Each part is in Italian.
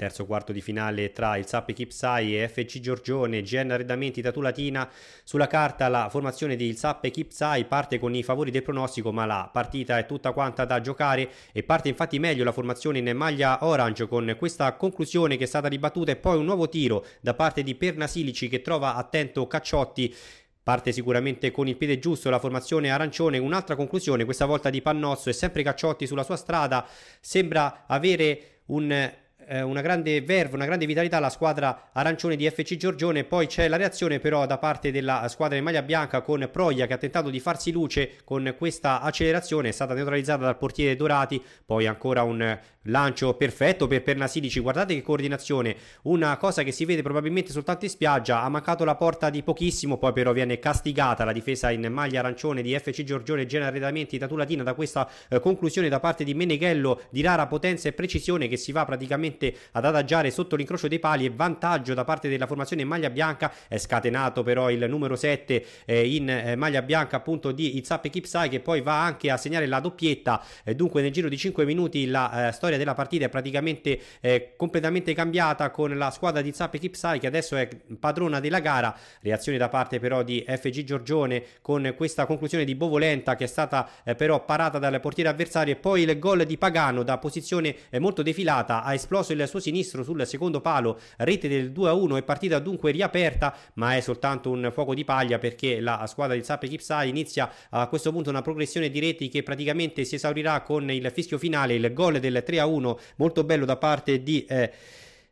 terzo quarto di finale tra il Sappi Kipsai e FC Giorgione, GN Arredamenti da Tulatina. Sulla carta la formazione di il Sappi Kipsai parte con i favori del pronostico, ma la partita è tutta quanta da giocare e parte infatti meglio la formazione in maglia orange con questa conclusione che è stata ribattuta e poi un nuovo tiro da parte di Pernasilici che trova attento Cacciotti. Parte sicuramente con il piede giusto la formazione arancione, un'altra conclusione questa volta di Pannozzo e sempre Cacciotti sulla sua strada, sembra avere un eh, una grande verve, una grande vitalità la squadra arancione di FC Giorgione, poi c'è la reazione però da parte della squadra in maglia bianca con Proia che ha tentato di farsi luce con questa accelerazione, è stata neutralizzata dal portiere Dorati, poi ancora un lancio perfetto per Pernasilici, guardate che coordinazione, una cosa che si vede probabilmente soltanto in spiaggia, ha mancato la porta di pochissimo, poi però viene castigata la difesa in maglia arancione di FC Giorgione, Gena Arredamenti, Tatulatina da questa eh, conclusione da parte di Meneghello di rara potenza e precisione che si va praticamente nuovamente ad adagiare sotto l'incrocio dei pali e vantaggio da parte della formazione in maglia bianca è scatenato però il numero 7 eh, in eh, maglia bianca appunto di Izzap Kipsai che poi va anche a segnare la doppietta eh, dunque nel giro di 5 minuti la eh, storia della partita è praticamente eh, completamente cambiata con la squadra di Izzap Kipsai che adesso è padrona della gara reazione da parte però di FG Giorgione con questa conclusione di Bovolenta che è stata eh, però parata dal portiere avversario e poi il gol di Pagano da posizione molto defilata ha esploso il suo sinistro sul secondo palo, rete del 2-1, e partita dunque riaperta, ma è soltanto un fuoco di paglia perché la squadra di Zappi Kipsai inizia a questo punto una progressione di reti che praticamente si esaurirà con il fischio finale, il gol del 3-1, molto bello da parte di... Eh,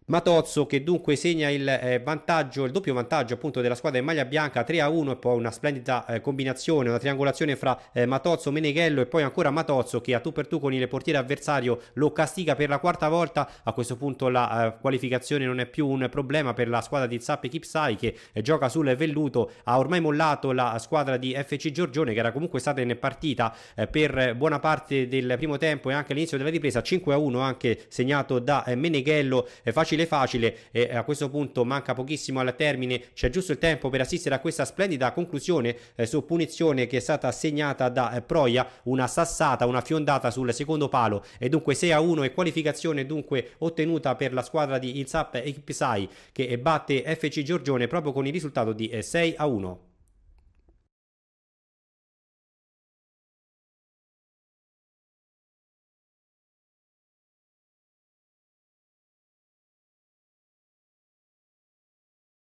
Matozzo che dunque segna il eh, vantaggio, il doppio vantaggio appunto della squadra in maglia bianca 3 a 1 e poi una splendida eh, combinazione, una triangolazione fra eh, Matozzo, Meneghello e poi ancora Matozzo che a tu per tu con il portiere avversario lo castiga per la quarta volta. A questo punto la eh, qualificazione non è più un problema per la squadra di Zappi Kipsai che eh, gioca sul velluto, ha ormai mollato la squadra di FC Giorgione che era comunque stata in partita eh, per buona parte del primo tempo e anche all'inizio della ripresa 5 a 1 anche segnato da Meneghello facile facile facile e eh, a questo punto manca pochissimo al termine, c'è giusto il tempo per assistere a questa splendida conclusione eh, su punizione che è stata segnata da eh, Proia, una sassata, una fiondata sul secondo palo e dunque 6 a 1 e qualificazione dunque ottenuta per la squadra di Ilsap Ipsai che batte FC Giorgione proprio con il risultato di 6 eh, a 1.